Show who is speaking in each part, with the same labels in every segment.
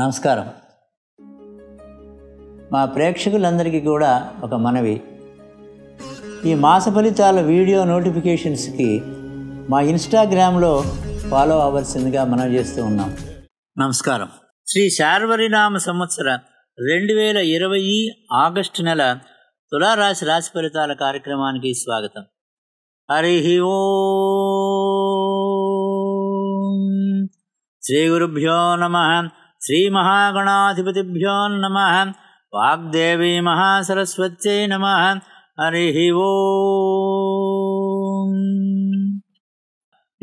Speaker 1: నమస్కారం మా ప్రేక్షకులందరికీ కూడా ఒక మనవి ఈ మాస ఫలితాల వీడియో నోటిఫికేషన్స్కి మా ఇన్స్టాగ్రామ్లో ఫాలో అవ్వాల్సిందిగా మనం చేస్తూ ఉన్నాం నమస్కారం శ్రీ శార్వరినామ సంవత్సర రెండు వేల ఇరవై ఆగస్టు నెల తులారాశి రాశి ఫలితాల కార్యక్రమానికి స్వాగతం హరి ఓ శ్రీ గురుభ్యో నమ నమ వాగ్దేవీ మహాసరస్వతీ నమ హరి ఓ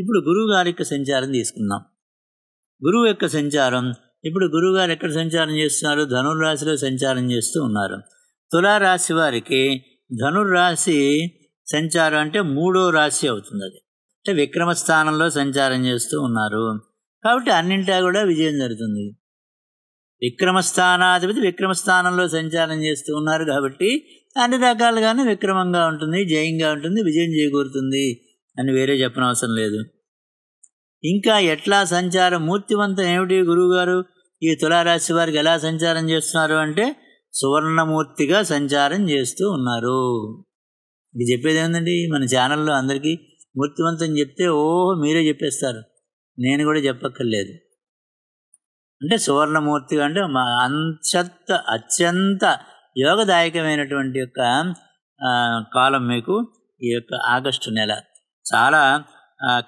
Speaker 1: ఇప్పుడు గురువుగారి యొక్క సంచారం తీసుకుందాం గురువు యొక్క సంచారం ఇప్పుడు గురువుగారు ఎక్కడ సంచారం చేస్తున్నారు ధనుర్రాశిలో సంచారం చేస్తూ ఉన్నారు తులారాశి వారికి ధనుర్రాశి సంచారం అంటే మూడో రాశి అవుతుంది అది అంటే విక్రమ స్థానంలో సంచారం చేస్తూ ఉన్నారు కాబట్టి అన్నింటా కూడా విజయం జరుగుతుంది విక్రమస్థానాధిపతి విక్రమస్థానంలో సంచారం చేస్తూ ఉన్నారు కాబట్టి అన్ని రకాలుగానే విక్రమంగా ఉంటుంది జయంగా ఉంటుంది విజయం చేకూరుతుంది అని వేరే చెప్పనవసరం లేదు ఇంకా ఎట్లా సంచారం మూర్తివంతం ఏమిటి గురువుగారు ఈ తులారాశి వారికి ఎలా సంచారం చేస్తున్నారు అంటే సువర్ణమూర్తిగా సంచారం చేస్తూ ఉన్నారు ఇది చెప్పేది ఏంటండి మన ఛానల్లో అందరికీ మూర్తివంతం చెప్తే ఓహో మీరే చెప్పేస్తారు నేను కూడా చెప్పక్కర్లేదు అంటే సువర్ణమూర్తి అంటే మా అంత్యత్త అత్యంత యోగదాయకమైనటువంటి యొక్క కాలం మీకు ఈ యొక్క ఆగస్టు నెల చాలా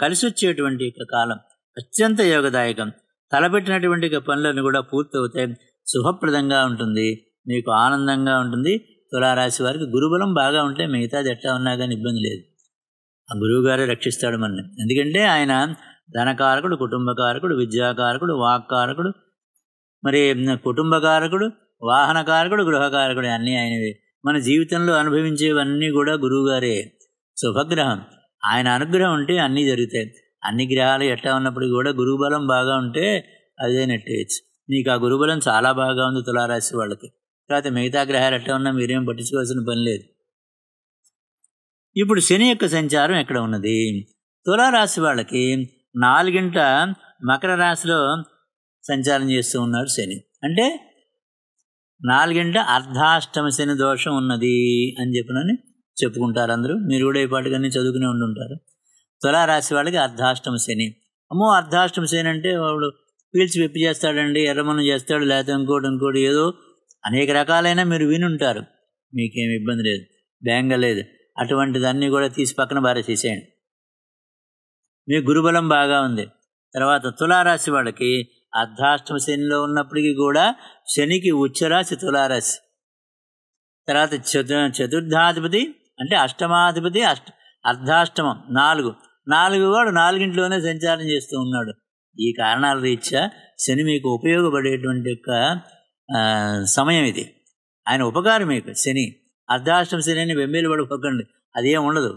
Speaker 1: కలిసి వచ్చేటువంటి యొక్క కాలం అత్యంత యోగదాయకం తలపెట్టినటువంటి పనులను కూడా పూర్తవుతాయి శుభప్రదంగా ఉంటుంది మీకు ఆనందంగా ఉంటుంది తులారాశి వారికి గురుబలం బాగా ఉంటే మిగతాది ఎట్లా ఉన్నా కానీ ఇబ్బంది లేదు ఆ గురువుగారే రక్షిస్తాడు మనల్ని ఎందుకంటే ఆయన ధనకారకుడు కుటుంబకారకుడు విద్యాకారకుడు వాక్కారకుడు మరి కుటుంబ కారకుడు కారకుడు గృహ గృహకారకుడు అన్నీ ఆయనవి మన జీవితంలో అనుభవించేవన్నీ కూడా గురువుగారే శుభగ్రహం ఆయన అనుగ్రహం ఉంటే అన్నీ జరుగుతాయి అన్ని గ్రహాలు ఎట్లా ఉన్నప్పుడు కూడా గురువు బలం బాగా ఉంటే అదే నెట్టేయచ్చు నీకు ఆ గురుబలం చాలా బాగా ఉంది తులారాశి వాళ్ళకి కాకపోతే మిగతా గ్రహాలు ఎట్లా ఉన్నా మీరేం పట్టించుకోవాల్సిన పని లేదు ఇప్పుడు శని యొక్క సంచారం ఎక్కడ ఉన్నది తులారాశి వాళ్ళకి నాలుగింట మకర రాశిలో సంచారం చేస్తూ ఉన్నాడు శని అంటే నాలుగింట అర్ధాష్టమ శని దోషం ఉన్నది అని చెప్పినని చెప్పుకుంటారు అందరూ మీరు కూడా ఈ పాటికన్నీ చదువుకునే ఉండుంటారు తులారాశి వాళ్ళకి అర్ధాష్టమ శని అమ్మో అర్ధాష్టమ శని అంటే వాడు పీల్చి వెప్పి చేస్తాడండి ఎర్రమనం చేస్తాడు లేకపోతే ఇంకోటి ఇంకోటి ఏదో అనేక రకాలైన మీరు వినుంటారు మీకేం ఇబ్బంది లేదు బేంగ లేదు అటువంటిదన్నీ కూడా తీసి పక్కన బారేసేసేయండి మీ గురుబలం బాగా ఉంది తర్వాత తులారాశి వాళ్ళకి అర్ధాష్టమ శనిలో ఉన్నప్పటికీ కూడా శనికి ఉచ్చరాశి తులారాశి తర్వాత చతు చతుర్థాధిపతి అంటే అష్టమాధిపతి అష్ట అర్ధాష్టమం నాలుగు నాలుగు వాడు నాలుగింట్లోనే సంచారం చేస్తూ ఉన్నాడు ఈ కారణాల రీత్యా శని మీకు ఉపయోగపడేటువంటి యొక్క సమయం ఇది ఆయన ఉపకారం మీకు శని అర్ధాష్టమ శనిని వెమ్మేలు పడిపోకండి ఏం ఉండదు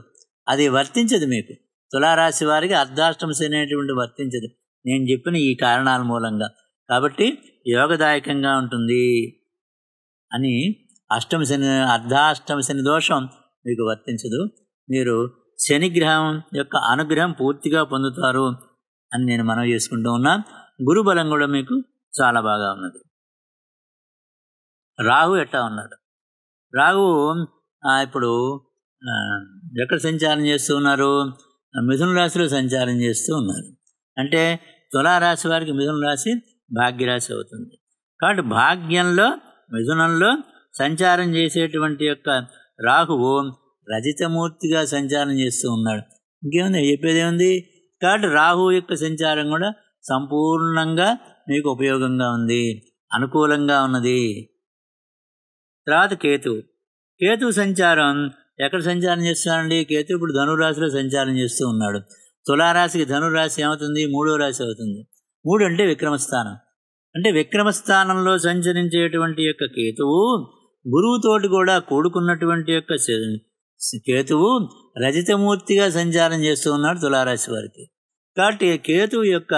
Speaker 1: అది వర్తించదు మీకు తులారాశి వారికి అర్ధాష్టమ శని అనేటువంటి వర్తించదు నేను చెప్పిన ఈ కారణాల మూలంగా కాబట్టి యోగదాయకంగా ఉంటుంది అని అష్టమ శని అర్ధాష్టమ శని దోషం మీకు వర్తించదు మీరు శనిగ్రహం యొక్క అనుగ్రహం పూర్తిగా పొందుతారు అని నేను మనవి చేసుకుంటూ ఉన్నా గురుబలం కూడా మీకు చాలా బాగా ఉన్నది రాహు ఎట్టా ఉన్నాడు రాహు ఇప్పుడు ఎక్కడ సంచారం చేస్తూ ఉన్నారు మిథున రాశిలో సంచారం చేస్తూ ఉన్నారు అంటే తులారాశి వారికి మిథున రాశి భాగ్యరాశి అవుతుంది కాబట్టి భాగ్యంలో మిథునంలో సంచారం చేసేటువంటి యొక్క రాహువు రజితమూర్తిగా సంచారం చేస్తూ ఉన్నాడు ఇంకేముంది చెప్పేది ఏముంది కాబట్టి రాహువు యొక్క సంచారం కూడా సంపూర్ణంగా మీకు ఉపయోగంగా ఉంది అనుకూలంగా ఉన్నది తర్వాత కేతు కేతు సంచారం ఎక్కడ సంచారం చేస్తున్నాడండి కేతు ఇప్పుడు ధనురాశిలో సంచారం చేస్తూ ఉన్నాడు తులారాశికి ధనురాశి ఏమవుతుంది మూడో రాశి అవుతుంది మూడు అంటే విక్రమస్థానం అంటే విక్రమస్థానంలో సంచరించేటువంటి యొక్క కేతువు గురువుతోటి కూడా కూడుకున్నటువంటి యొక్క కేతువు రజితమూర్తిగా సంచారం చేస్తూ ఉన్నాడు తులారాశి వారికి కాబట్టి కేతువు యొక్క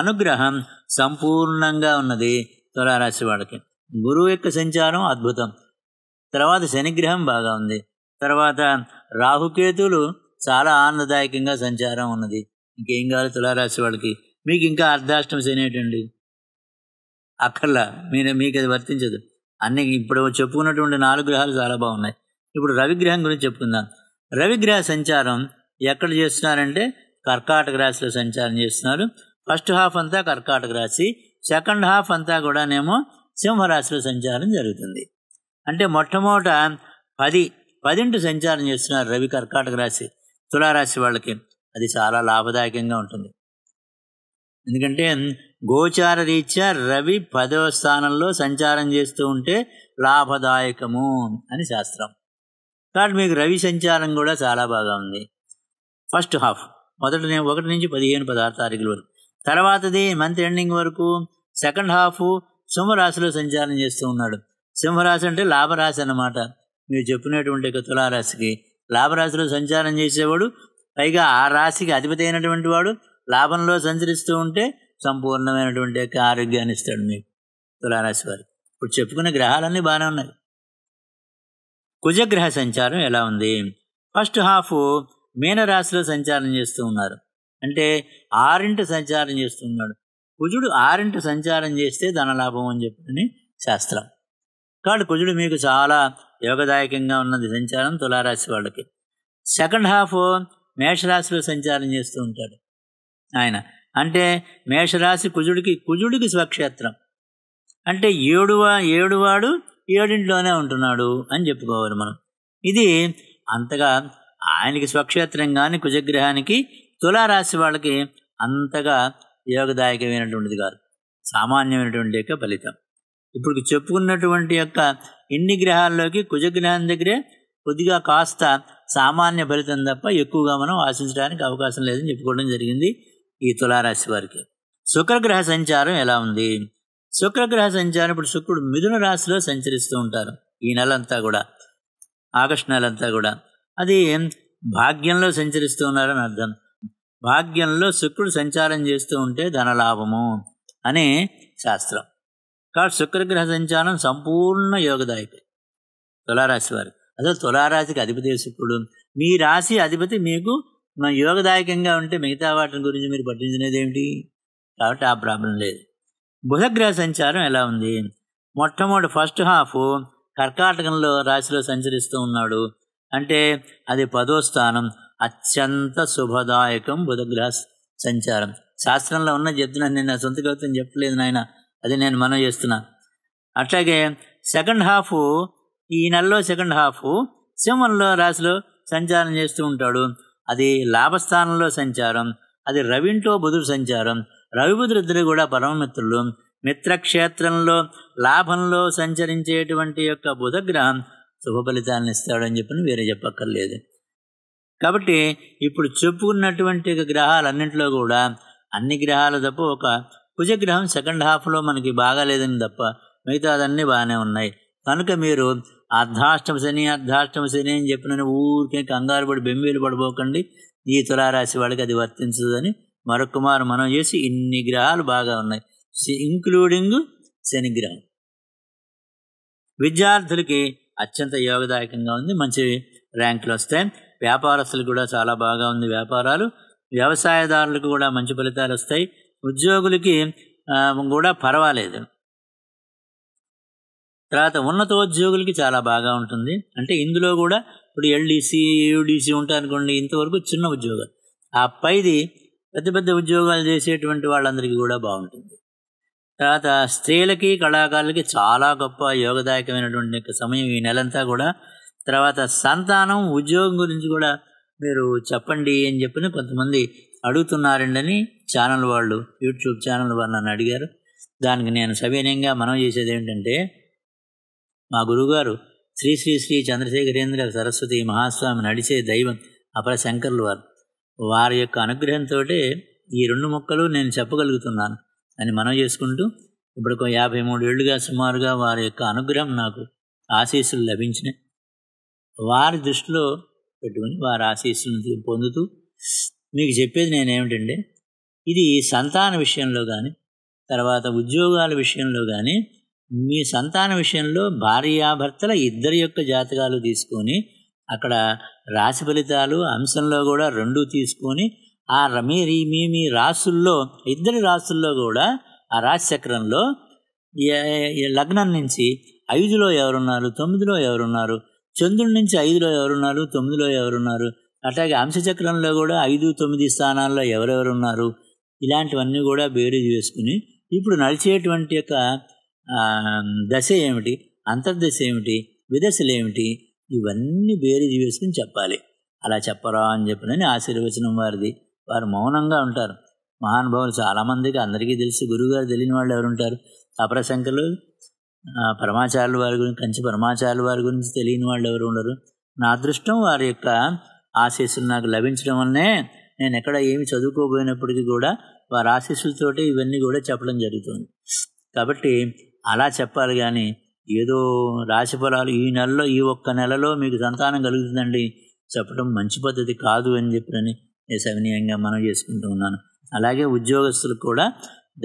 Speaker 1: అనుగ్రహం సంపూర్ణంగా ఉన్నది తులారాశి వాళ్ళకి గురువు యొక్క సంచారం అద్భుతం తర్వాత శనిగ్రహం బాగా ఉంది తర్వాత రాహుకేతువులు చాలా ఆనందదాయకంగా సంచారం ఉన్నది ఇంకేం కావాలి తులారాశి వాళ్ళకి మీకు ఇంకా అర్ధాష్టం శనేటండి అక్కర్లా మీరు మీకు అది వర్తించదు అన్ని ఇప్పుడు చెప్పుకున్నటువంటి నాలుగు గ్రహాలు చాలా బాగున్నాయి ఇప్పుడు రవిగ్రహం గురించి చెప్పుకుందాం రవిగ్రహ సంచారం ఎక్కడ చేస్తున్నారంటే కర్కాటక రాశిలో సంచారం చేస్తున్నారు ఫస్ట్ హాఫ్ అంతా కర్కాటక రాశి సెకండ్ హాఫ్ అంతా కూడానేమో సింహరాశిలో సంచారం జరుగుతుంది అంటే మొట్టమొదట పది పదింటి సంచారం చేస్తున్నారు రవి కర్కాటక రాశి తులారాశి వాళ్ళకి అది చాలా లాభదాయకంగా ఉంటుంది ఎందుకంటే గోచార రీత్యా రవి పదవ స్థానంలో సంచారం చేస్తూ ఉంటే లాభదాయకము అని శాస్త్రం కాబట్టి మీకు రవి సంచారం కూడా చాలా బాగా ఉంది ఫస్ట్ హాఫ్ మొదటి ఒకటి నుంచి పదిహేను పదహారు తారీఖుల వరకు తర్వాతది మంత్ ఎండింగ్ వరకు సెకండ్ హాఫ్ సింహరాశిలో సంచారం చేస్తూ ఉన్నాడు సింహరాశి అంటే లాభరాశి అన్నమాట మీరు చెప్పినటువంటి తులారాశికి లాభరాశిలో సంచారం చేసేవాడు పైగా ఆ రాశికి అధిపతి అయినటువంటి వాడు లాభంలో సంచరిస్తూ ఉంటే సంపూర్ణమైనటువంటి యొక్క ఆరోగ్యాన్ని ఇస్తాడు మీకు తులారాశి వారు ఇప్పుడు చెప్పుకునే గ్రహాలన్నీ బాగానే ఉన్నాయి కుజగ్రహ సంచారం ఎలా ఉంది ఫస్ట్ హాఫ్ మీనరాశిలో సంచారం చేస్తూ ఉన్నారు అంటే ఆరింట సంచారం చేస్తున్నాడు కుజుడు ఆరింట సంచారం చేస్తే ధనలాభం అని చెప్పని శాస్త్రం కాబట్టి కుజుడు మీకు చాలా యోగదాయకంగా ఉన్నది సంచారం తులారాశి వాళ్ళకి సెకండ్ హాఫ్ మేషరాశిలో సంచారం చేస్తూ ఉంటాడు ఆయన అంటే మేషరాశి కుజుడికి కుజుడికి స్వక్షేత్రం అంటే ఏడువా ఏడువాడు ఏడింట్లోనే ఉంటున్నాడు అని చెప్పుకోవాలి మనం ఇది అంతగా ఆయనకి స్వక్షేత్రం కానీ కుజగ్రహానికి తులారాశి వాళ్ళకి అంతగా యోగదాయకమైనటువంటిది కాదు సామాన్యమైనటువంటి యొక్క ఫలితం ఇప్పుడు చెప్పుకున్నటువంటి యొక్క ఇన్ని గ్రహాల్లోకి కుజగ్రహం దగ్గరే కొద్దిగా కాస్త సామాన్య ఫలితం తప్ప ఎక్కువగా మనం ఆశించడానికి అవకాశం లేదని చెప్పుకోవడం జరిగింది ఈ తులారాశి వారికి శుక్రగ్రహ సంచారం ఎలా ఉంది శుక్రగ్రహ సంచారం ఇప్పుడు శుక్రుడు మిథున రాశిలో సంచరిస్తూ ఉంటారు ఈ నెలంతా కూడా ఆగస్టు నెలంతా కూడా అది భాగ్యంలో సంచరిస్తూ ఉన్నారని అర్థం భాగ్యంలో శుక్రుడు సంచారం చేస్తూ ఉంటే ధనలాభము అనే శాస్త్రం కాబట్టి శుక్రగ్రహ సంచారం సంపూర్ణ యోగదాయకం తులారాశి వారు అదే తులారాశికి అధిపతి శుక్రుడు మీ రాశి అధిపతి మీకు యోగదాయకంగా ఉంటే మిగతా వాటిని గురించి మీరు పట్టించినది ఏమిటి కాబట్టి ఆ ప్రాబ్లం లేదు బుధగ్రహ సంచారం ఎలా ఉంది మొట్టమొదటి ఫస్ట్ హాఫ్ కర్కాటకంలో రాశిలో సంచరిస్తూ ఉన్నాడు అంటే అది పదో స్థానం అత్యంత శుభదాయకం బుధగ్రహ సంచారం శాస్త్రంలో ఉన్న చెప్తున్నాను నేను సొంత కవితను చెప్పలేదు నాయన అది నేను మనం చేస్తున్నాను అట్లాగే సెకండ్ హాఫ్ ఈ నెలలో సెకండ్ హాఫ్ సింహంలో రాశిలో సంచారం చేస్తూ ఉంటాడు అది లాభస్థానంలో సంచారం అది రవింటో బుధుడు సంచారం ఇద్దరు కూడా పరమమిత్రులు మిత్రక్షేత్రంలో లాభంలో సంచరించేటువంటి యొక్క బుధగ్రహం శుభ ఫలితాలను ఇస్తాడని చెప్పిన వేరే చెప్పక్కర్లేదు కాబట్టి ఇప్పుడు చెప్పుకున్నటువంటి గ్రహాలన్నింటిలో కూడా అన్ని గ్రహాలు తప్ప ఒక కుజగ్రహం సెకండ్ హాఫ్లో మనకి బాగాలేదని తప్ప మిగతాదన్నీ బాగానే ఉన్నాయి కనుక మీరు అర్ధాష్టమ శని అర్ధాష్టమ శని అని చెప్పిన ఊరికే కంగారు పడి బెంబీలు పడిపోకండి ఈ తులారాశి వాళ్ళకి అది వర్తించదని మరొకమారు మనం చేసి ఇన్ని గ్రహాలు బాగా ఉన్నాయి ఇంక్లూడింగ్ శనిగ్రహం విద్యార్థులకి అత్యంత యోగదాయకంగా ఉంది మంచి ర్యాంకులు వస్తాయి వ్యాపారస్తులు కూడా చాలా బాగా ఉంది వ్యాపారాలు వ్యవసాయదారులకు కూడా మంచి ఫలితాలు వస్తాయి ఉద్యోగులకి కూడా పర్వాలేదు తర్వాత ఉన్నతోద్యోగులకి చాలా బాగా ఉంటుంది అంటే ఇందులో కూడా ఇప్పుడు ఎల్డీసీ యూడీసీ ఉంటాయి అనుకోండి ఇంతవరకు చిన్న ఉద్యోగాలు ఆ పైది పెద్ద పెద్ద ఉద్యోగాలు చేసేటువంటి వాళ్ళందరికీ కూడా బాగుంటుంది తర్వాత స్త్రీలకి కళాకారులకి చాలా గొప్ప యోగదాయకమైనటువంటి యొక్క సమయం ఈ నెలంతా కూడా తర్వాత సంతానం ఉద్యోగం గురించి కూడా మీరు చెప్పండి అని చెప్పిన కొంతమంది అడుగుతున్నారండని ఛానల్ వాళ్ళు యూట్యూబ్ ఛానల్ వాళ్ళు నన్ను అడిగారు దానికి నేను సవినయంగా మనం చేసేది ఏంటంటే మా గురుగారు శ్రీ శ్రీ శ్రీ చంద్రశేఖరేంద్ర సరస్వతి మహాస్వామి నడిచే దైవం అపర శంకర్లు వారు వారి యొక్క అనుగ్రహంతో ఈ రెండు మొక్కలు నేను చెప్పగలుగుతున్నాను అని మనం చేసుకుంటూ ఇప్పుడు ఒక యాభై మూడు ఏళ్ళుగా సుమారుగా వారి యొక్క అనుగ్రహం నాకు ఆశీస్సులు లభించినాయి వారి దృష్టిలో పెట్టుకుని వారి ఆశీస్సులను పొందుతూ మీకు చెప్పేది నేనేమిటండి ఇది సంతాన విషయంలో కానీ తర్వాత ఉద్యోగాల విషయంలో కానీ మీ సంతాన విషయంలో భార్యాభర్తల ఇద్దరి యొక్క జాతకాలు తీసుకొని అక్కడ రాశి ఫలితాలు అంశంలో కూడా రెండు తీసుకొని ఆ మీ మీ మీ రాసుల్లో ఇద్దరి రాసుల్లో కూడా ఆ రాశి చక్రంలో లగ్నం నుంచి ఐదులో ఎవరున్నారు తొమ్మిదిలో ఎవరున్నారు చంద్రుడి నుంచి ఐదులో ఎవరున్నారు తొమ్మిదిలో ఎవరున్నారు అట్లాగే అంశచక్రంలో కూడా ఐదు తొమ్మిది స్థానాల్లో ఎవరెవరు ఉన్నారు ఇలాంటివన్నీ కూడా బేరీజ్ వేసుకుని ఇప్పుడు నడిచేటువంటి యొక్క దశ ఏమిటి అంతర్దశ ఏమిటి విదశలు ఏమిటి ఇవన్నీ బేరీజ్ వేసుకుని చెప్పాలి అలా చెప్పరా అని చెప్పినని ఆశీర్వచనం వారిది వారు మౌనంగా ఉంటారు మహానుభావులు చాలామందికి అందరికీ తెలుసు గురువుగారు తెలియని వాళ్ళు ఎవరు ఉంటారు అపరశంకలు పరమాచారులు వారి గురించి కంచి పరమాచారులు వారి గురించి తెలియని వాళ్ళు ఎవరు ఉండరు నా అదృష్టం వారి యొక్క ఆశీస్సులు నాకు లభించడం వల్లనే నేను ఎక్కడ ఏమి చదువుకోబోయినప్పటికీ కూడా వారి ఆశీస్సులతోటి ఇవన్నీ కూడా చెప్పడం జరుగుతుంది కాబట్టి అలా చెప్పాలి కానీ ఏదో రాశి ఫలాలు ఈ నెలలో ఈ ఒక్క నెలలో మీకు సంతానం కలుగుతుందండి చెప్పడం మంచి పద్ధతి కాదు అని చెప్పని నేను సవినీయంగా మనం చేసుకుంటూ ఉన్నాను అలాగే ఉద్యోగస్తులకు కూడా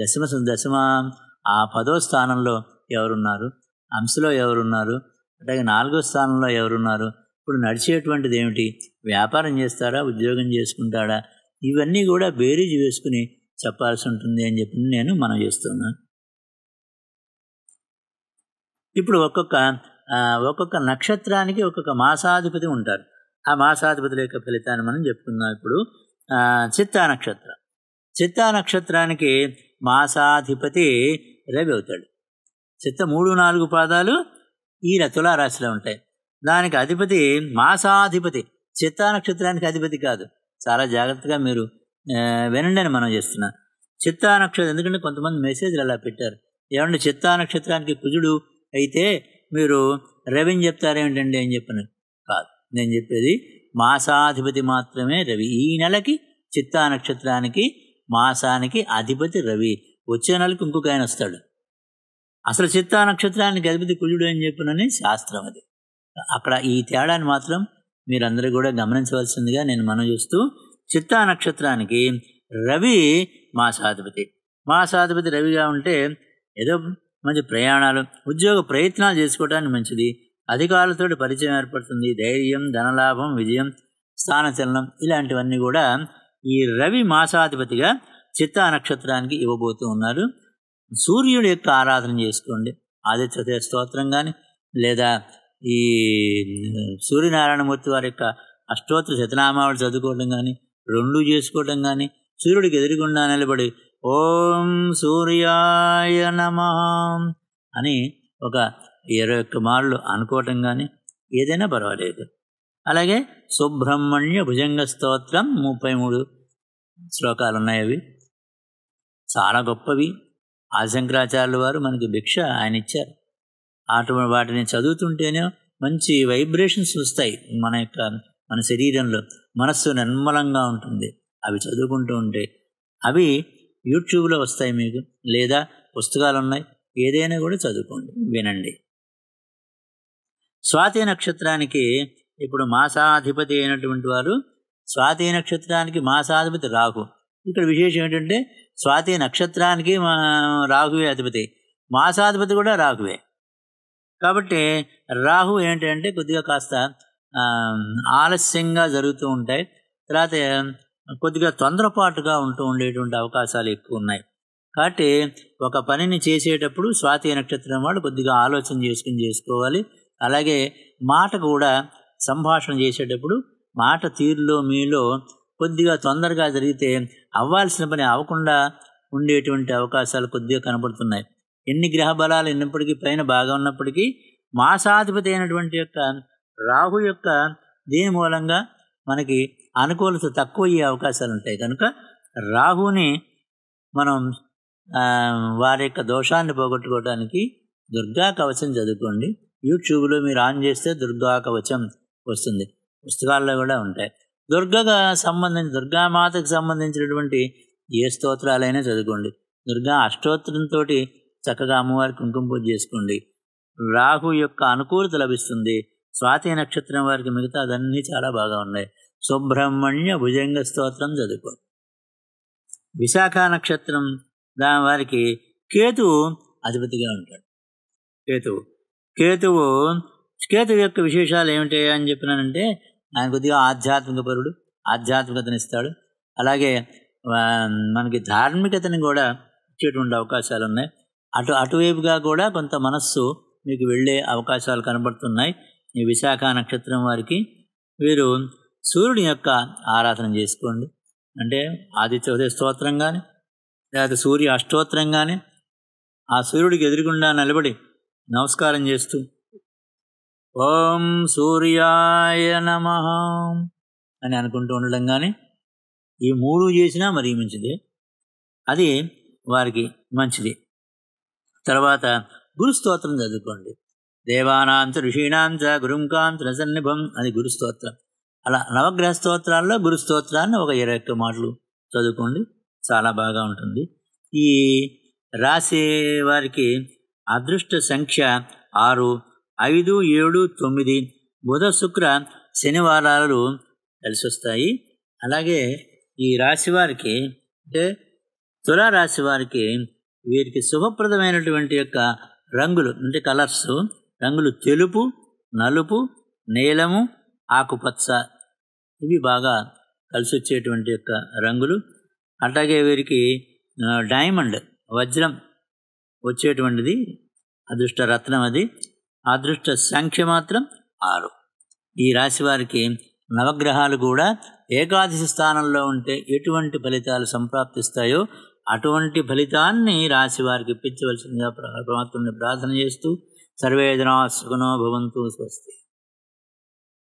Speaker 1: దశమ దశమ ఆ పదో స్థానంలో ఎవరున్నారు అంశలో ఎవరున్నారు అలాగే నాలుగో స్థానంలో ఎవరున్నారు ఇప్పుడు నడిచేటువంటిది ఏమిటి వ్యాపారం చేస్తారా ఉద్యోగం చేసుకుంటాడా ఇవన్నీ కూడా బేరీజ్ వేసుకుని చెప్పాల్సి ఉంటుంది అని చెప్పి నేను మనం చేస్తున్నాను ఇప్పుడు ఒక్కొక్క ఒక్కొక్క నక్షత్రానికి ఒక్కొక్క మాసాధిపతి ఉంటారు ఆ మాసాధిపతుల యొక్క ఫలితాన్ని మనం చెప్పుకుందాం ఇప్పుడు చిత్తా నక్షత్రం చిత్తా నక్షత్రానికి మాసాధిపతి రవి అవుతాడు చిత్త మూడు నాలుగు పాదాలు ఈ తులారాశిలో ఉంటాయి దానికి అధిపతి మాసాధిపతి చిత్తా నక్షత్రానికి అధిపతి కాదు చాలా జాగ్రత్తగా మీరు వినండి అని మనం చేస్తున్నా చిత్తా నక్షత్రం ఎందుకంటే కొంతమంది మెసేజ్లు అలా పెట్టారు ఏమంటే చిత్తా నక్షత్రానికి కుజుడు అయితే మీరు రవిని చెప్తారేమిటండి అని చెప్పిన కాదు నేను చెప్పేది మాసాధిపతి మాత్రమే రవి ఈ నెలకి చిత్తా నక్షత్రానికి మాసానికి అధిపతి రవి వచ్చే నెలకు ఇంకొక ఆయన వస్తాడు అసలు చిత్తా నక్షత్రానికి అధిపతి కుజుడు అని చెప్పినని శాస్త్రం అది అక్కడ ఈ తేడాన్ని మాత్రం మీరందరూ కూడా గమనించవలసిందిగా నేను మనం చూస్తూ చిత్తా నక్షత్రానికి రవి మాసాధిపతి మాసాధిపతి రవిగా ఉంటే ఏదో మంచి ప్రయాణాలు ఉద్యోగ ప్రయత్నాలు చేసుకోవడానికి మంచిది అధికారులతో పరిచయం ఏర్పడుతుంది ధైర్యం ధనలాభం విజయం చలనం ఇలాంటివన్నీ కూడా ఈ రవి మాసాధిపతిగా చిత్తా నక్షత్రానికి ఇవ్వబోతూ ఉన్నారు సూర్యుడి యొక్క ఆరాధన చేసుకోండి ఆదిత్య స్తోత్రం కానీ లేదా ఈ సూర్యనారాయణమూర్తి వారి యొక్క అష్టోత్తర శతనామావళి చదువుకోవడం కానీ రెండు చేసుకోవడం కానీ సూర్యుడికి ఎదురుగుండా నిలబడి ఓం సూర్యాయ నమ అని ఒక ఇరవై ఒక్క మార్లు అనుకోవటం కానీ ఏదైనా పర్వాలేదు అలాగే సుబ్రహ్మణ్య భుజంగ స్తోత్రం ముప్పై మూడు శ్లోకాలు ఉన్నాయి అవి చాలా గొప్పవి ఆశంకరాచార్యులు వారు మనకి భిక్ష ఆయన ఇచ్చారు అటువంటి వాటిని చదువుతుంటేనే మంచి వైబ్రేషన్స్ వస్తాయి మన యొక్క మన శరీరంలో మనస్సు నిర్మలంగా ఉంటుంది అవి చదువుకుంటూ ఉంటే అవి యూట్యూబ్లో వస్తాయి మీకు లేదా పుస్తకాలు ఉన్నాయి ఏదైనా కూడా చదువుకోండి వినండి స్వాతి నక్షత్రానికి ఇప్పుడు మాసాధిపతి అయినటువంటి వారు స్వాతి నక్షత్రానికి మాసాధిపతి రాహు ఇక్కడ విశేషం ఏంటంటే స్వాతి నక్షత్రానికి రాహువే అధిపతి మాసాధిపతి కూడా రాహువే కాబట్టి రాహు ఏంటంటే కొద్దిగా కాస్త ఆలస్యంగా జరుగుతూ ఉంటాయి తర్వాత కొద్దిగా తొందరపాటుగా ఉంటూ ఉండేటువంటి అవకాశాలు ఎక్కువ ఉన్నాయి కాబట్టి ఒక పనిని చేసేటప్పుడు స్వాతి నక్షత్రం వాళ్ళు కొద్దిగా ఆలోచన చేసుకుని చేసుకోవాలి అలాగే మాట కూడా సంభాషణ చేసేటప్పుడు మాట తీరులో మీలో కొద్దిగా తొందరగా జరిగితే అవ్వాల్సిన పని అవ్వకుండా ఉండేటువంటి అవకాశాలు కొద్దిగా కనబడుతున్నాయి ఎన్ని గ్రహ బలాలు ఎన్నప్పటికీ పైన బాగా ఉన్నప్పటికీ మాసాధిపతి అయినటువంటి యొక్క రాహు యొక్క దీని మూలంగా మనకి అనుకూలత తక్కువ అయ్యే అవకాశాలు ఉంటాయి కనుక రాహుని మనం వారి యొక్క దోషాన్ని పోగొట్టుకోవడానికి దుర్గా కవచం చదువుకోండి యూట్యూబ్లో మీరు ఆన్ చేస్తే దుర్గా కవచం వస్తుంది పుస్తకాల్లో కూడా ఉంటాయి దుర్గా సంబంధించి దుర్గామాతకు సంబంధించినటువంటి ఏ స్తోత్రాలైనా చదువుకోండి దుర్గా అష్టోత్తరంతో చక్కగా అమ్మవారికి కుంకుమ పూజ చేసుకోండి రాహు యొక్క అనుకూలత లభిస్తుంది స్వాతి నక్షత్రం వారికి మిగతా అదన్నీ చాలా బాగా ఉన్నాయి సుబ్రహ్మణ్య భుజంగ స్తోత్రం చదువుకో విశాఖ నక్షత్రం దాని వారికి కేతువు అధిపతిగా ఉంటాడు కేతువు కేతువు కేతువు యొక్క విశేషాలు ఏమిటి అని చెప్పినానంటే ఆయన కొద్దిగా ఆధ్యాత్మిక పరుడు ఆధ్యాత్మికతను ఇస్తాడు అలాగే మనకి ధార్మికతని కూడా ఇచ్చేటువంటి అవకాశాలు ఉన్నాయి అటు అటువైపుగా కూడా కొంత మనస్సు మీకు వెళ్ళే అవకాశాలు కనబడుతున్నాయి ఈ విశాఖ నక్షత్రం వారికి వీరు సూర్యుని యొక్క ఆరాధన చేసుకోండి అంటే ఆదిత్య ఉదయ స్తోత్రం కానీ లేకపోతే సూర్య అష్టోత్రం కానీ ఆ సూర్యుడికి ఎదురుగుండా నిలబడి నమస్కారం చేస్తూ ఓం సూర్యాయ నమ అని అనుకుంటూ ఉండడం కానీ ఈ మూడు చేసినా మరీ మంచిది అది వారికి మంచిది తర్వాత గురుస్తోత్రం చదువుకోండి దేవానాంత ఋషీణాంత గురుంకాంత నసన్నిభం అది గురుస్తోత్రం అలా నవగ్రహ స్తోత్రాల్లో గురుస్తోత్రాన్ని ఒక ఇరవై ఒక్క మాటలు చదువుకోండి చాలా బాగా ఉంటుంది ఈ రాసే వారికి అదృష్ట సంఖ్య ఆరు ఐదు ఏడు తొమ్మిది బుధ శుక్ర శనివారాలు కలిసి వస్తాయి అలాగే ఈ రాశివారికి అంటే తులారాశి వారికి వీరికి శుభప్రదమైనటువంటి యొక్క రంగులు అంటే కలర్స్ రంగులు తెలుపు నలుపు నీలము ఆకుపచ్చ ఇవి బాగా కలిసి వచ్చేటువంటి యొక్క రంగులు అట్లాగే వీరికి డైమండ్ వజ్రం వచ్చేటువంటిది అదృష్ట రత్నం అది అదృష్ట సంఖ్య మాత్రం ఆరు ఈ రాశి వారికి నవగ్రహాలు కూడా ఏకాదశి స్థానంలో ఉంటే ఎటువంటి ఫలితాలు సంప్రాప్తిస్తాయో అటువంటి ఫలితాన్ని రాసి వారికి ఇప్పించవలసిందిగా పరమాత్మని ప్రార్థన చేస్తూ సర్వేదనా సుఖనో భవంతు స్వస్తి